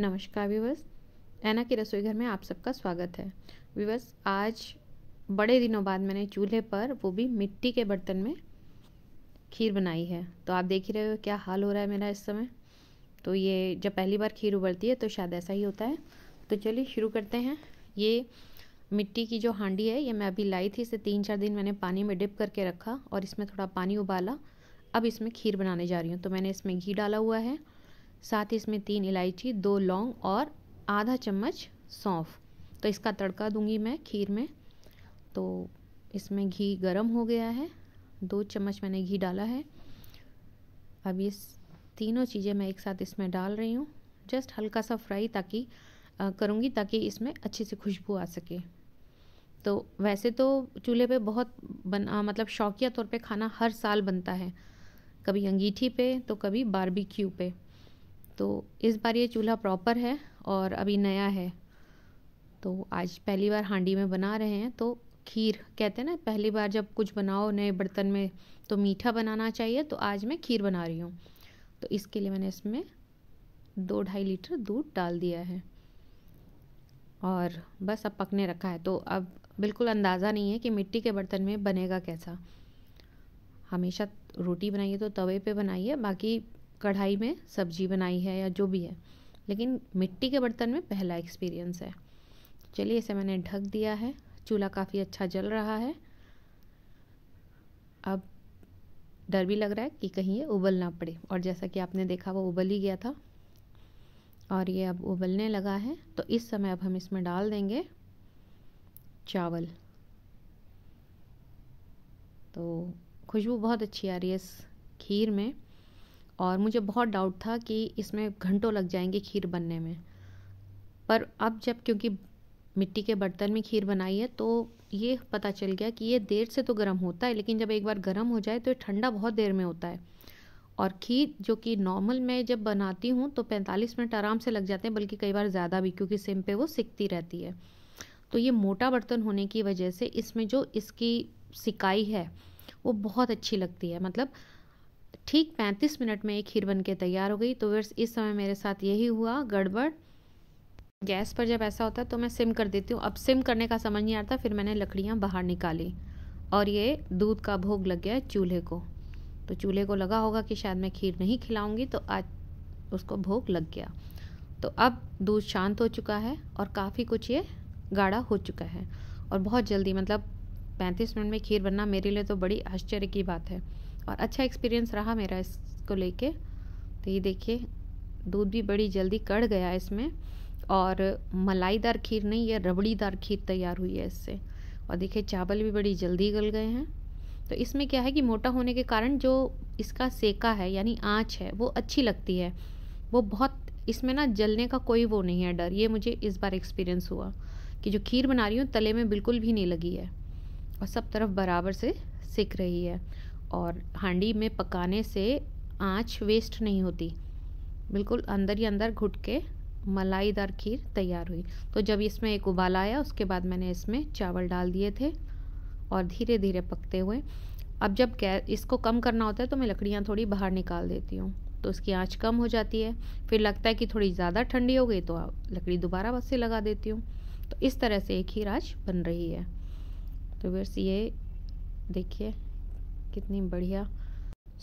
नमस्कार विवस ऐना के रसोई घर में आप सबका स्वागत है विवस आज बड़े दिनों बाद मैंने चूल्हे पर वो भी मिट्टी के बर्तन में खीर बनाई है तो आप देख ही रहे हो क्या हाल हो रहा है मेरा इस समय तो ये जब पहली बार खीर उबलती है तो शायद ऐसा ही होता है तो चलिए शुरू करते हैं ये मिट्टी की जो हांडी है ये मैं अभी लाई थी इसे तीन चार दिन मैंने पानी में डिप करके रखा और इसमें थोड़ा पानी उबाला अब इसमें खीर बनाने जा रही हूँ तो मैंने इसमें घी डाला हुआ है साथ ही इसमें तीन इलायची दो लौंग और आधा चम्मच सौंफ तो इसका तड़का दूंगी मैं खीर में तो इसमें घी गरम हो गया है दो चम्मच मैंने घी डाला है अब ये तीनों चीज़ें मैं एक साथ इसमें डाल रही हूँ जस्ट हल्का सा फ्राई ताकि करूँगी ताकि इसमें अच्छे से खुशबू आ सके तो वैसे तो चूल्हे पे बहुत बना मतलब शौकिया तौर पे खाना हर साल बनता है कभी अंगीठी पे तो कभी बारबेक्यू पे तो इस बार ये चूल्हा प्रॉपर है और अभी नया है तो आज पहली बार हांडी में बना रहे हैं तो खीर कहते हैं ना पहली बार जब कुछ बनाओ नए बर्तन में तो मीठा बनाना चाहिए तो आज मैं खीर बना रही हूँ तो इसके लिए मैंने इसमें दो ढाई लीटर दूध डाल दिया है और बस अब पकने रखा है तो अब बिल्कुल अंदाज़ा नहीं है कि मिट्टी के बर्तन में बनेगा कैसा हमेशा रोटी बनाइए तो तवे पे बनाइए बाकी कढ़ाई में सब्जी बनाई है या जो भी है लेकिन मिट्टी के बर्तन में पहला एक्सपीरियंस है चलिए इसे मैंने ढक दिया है चूल्हा काफ़ी अच्छा जल रहा है अब डर भी लग रहा है कि कहीं ये उबल ना पड़े और जैसा कि आपने देखा वो उबल ही गया था और ये अब उबलने लगा है तो इस समय अब हम इसमें डाल देंगे चावल तो खुशबू बहुत अच्छी आ रही है इस खीर में और मुझे बहुत डाउट था कि इसमें घंटों लग जाएंगे खीर बनने में पर अब जब क्योंकि मिट्टी के बर्तन में खीर बनाई है तो ये पता चल गया कि ये देर से तो गर्म होता है लेकिन जब एक बार गर्म हो जाए तो ये ठंडा बहुत देर में होता है और खीर जो कि नॉर्मल मैं जब बनाती हूँ तो 45 मिनट आराम से लग जाते हैं बल्कि कई बार ज़्यादा भी क्योंकि सिम पे वो सिकती रहती है तो ये मोटा बर्तन होने की वजह से इसमें जो इसकी सिकाई है वो बहुत अच्छी लगती है मतलब ठीक 35 मिनट में एक खीर बन के तैयार हो गई तो वर्ष इस समय मेरे साथ यही हुआ गड़बड़ गैस पर जब ऐसा होता है तो मैं सिम कर देती हूँ अब सिम करने का समझ नहीं आता फिर मैंने लकड़ियाँ बाहर निकाली और ये दूध का भोग लग गया चूल्हे को तो चूल्हे को लगा होगा कि शायद मैं खीर नहीं खिलाऊंगी तो आज उसको भोग लग गया तो अब दूध शांत हो चुका है और काफ़ी कुछ ये गाढ़ा हो चुका है और बहुत जल्दी मतलब पैंतीस मिनट में खीर बनना मेरे लिए तो बड़ी आश्चर्य की बात है और अच्छा एक्सपीरियंस रहा मेरा इसको लेके तो ये देखिए दूध भी बड़ी जल्दी कड़ गया इसमें और मलाईदार खीर नहीं है रबड़ीदार खीर तैयार हुई है इससे और देखिए चावल भी बड़ी जल्दी गल गए हैं तो इसमें क्या है कि मोटा होने के कारण जो इसका सेका है यानी आँच है वो अच्छी लगती है वो बहुत इसमें ना जलने का कोई वो नहीं है डर ये मुझे इस बार एक्सपीरियंस हुआ कि जो खीर बना रही हूँ तले में बिल्कुल भी नहीं लगी है और सब तरफ बराबर से सिक रही है और हांडी में पकाने से आँच वेस्ट नहीं होती बिल्कुल अंदर ही अंदर घुट के मलाईदार खीर तैयार हुई तो जब इसमें एक उबाल आया उसके बाद मैंने इसमें चावल डाल दिए थे और धीरे धीरे पकते हुए अब जब गैस इसको कम करना होता है तो मैं लकड़ियाँ थोड़ी बाहर निकाल देती हूँ तो उसकी आँच कम हो जाती है फिर लगता है कि थोड़ी ज़्यादा ठंडी हो गई तो लकड़ी दोबारा बस से लगा देती हूँ तो इस तरह से एक ही आज बन रही है तो बस ये देखिए कितनी बढ़िया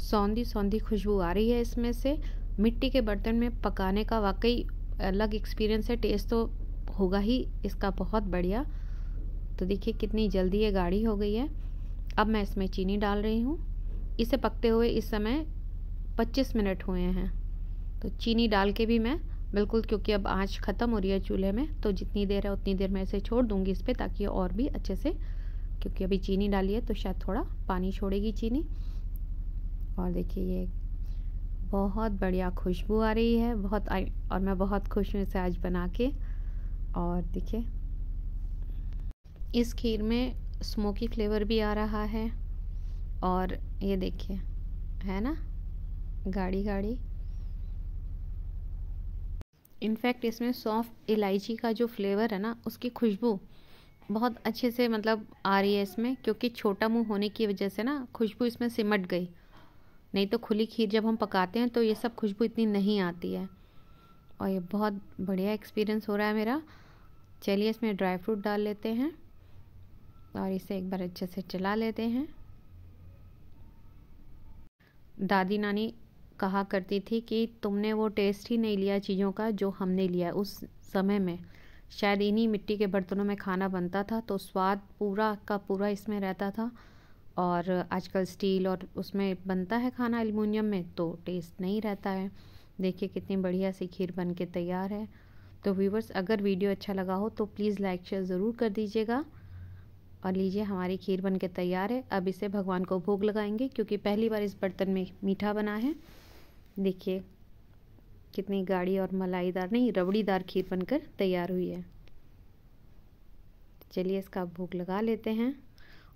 सौंधी सौंधी खुशबू आ रही है इसमें से मिट्टी के बर्तन में पकाने का वाकई अलग एक्सपीरियंस है टेस्ट तो होगा ही इसका बहुत बढ़िया तो देखिए कितनी जल्दी ये गाढ़ी हो गई है अब मैं इसमें चीनी डाल रही हूँ इसे पकते हुए इस समय 25 मिनट हुए हैं तो चीनी डाल के भी मैं बिल्कुल क्योंकि अब आँच ख़त्म हो रही है चूल्हे में तो जितनी देर है उतनी देर मैं इसे छोड़ दूँगी इस पर ताकि और भी अच्छे से क्योंकि अभी चीनी डाली है तो शायद थोड़ा पानी छोड़ेगी चीनी और देखिए ये बहुत बढ़िया खुशबू आ रही है बहुत और मैं बहुत खुश हूँ इसे आज बना के और देखिए इस खीर में स्मोकी फ्लेवर भी आ रहा है और ये देखिए है ना गाढ़ी गाढ़ी इनफैक्ट इसमें सॉफ्ट इलायची का जो फ्लेवर है ना उसकी खुशबू बहुत अच्छे से मतलब आ रही है इसमें क्योंकि छोटा मुंह होने की वजह से ना खुशबू इसमें सिमट गई नहीं तो खुली खीर जब हम पकाते हैं तो ये सब खुशबू इतनी नहीं आती है और ये बहुत बढ़िया एक्सपीरियंस हो रहा है मेरा चलिए इसमें ड्राई फ्रूट डाल लेते हैं और इसे एक बार अच्छे से चला लेते हैं दादी नानी कहा करती थी कि तुमने वो टेस्ट ही नहीं लिया चीज़ों का जो हमने लिया उस समय में शायद इन्हीं मिट्टी के बर्तनों में खाना बनता था तो स्वाद पूरा का पूरा इसमें रहता था और आजकल स्टील और उसमें बनता है खाना एलमिनियम में तो टेस्ट नहीं रहता है देखिए कितनी बढ़िया सी खीर बन के तैयार है तो व्यूवर्स अगर वीडियो अच्छा लगा हो तो प्लीज़ लाइक शेयर ज़रूर कर दीजिएगा और लीजिए हमारी खीर बन के तैयार है अब इसे भगवान को भोग लगाएंगे क्योंकि पहली बार इस बर्तन में मीठा बना है देखिए कितनी गाढ़ी और मलाईदार नहीं रबड़ीदार खीर बनकर तैयार हुई है चलिए इसका भोग लगा लेते हैं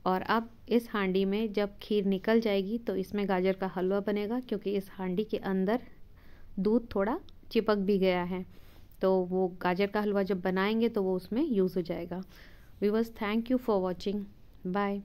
और अब इस हांडी में जब खीर निकल जाएगी तो इसमें गाजर का हलवा बनेगा क्योंकि इस हांडी के अंदर दूध थोड़ा चिपक भी गया है तो वो गाजर का हलवा जब बनाएंगे तो वो उसमें यूज़ हो जाएगा viewers thank you for watching bye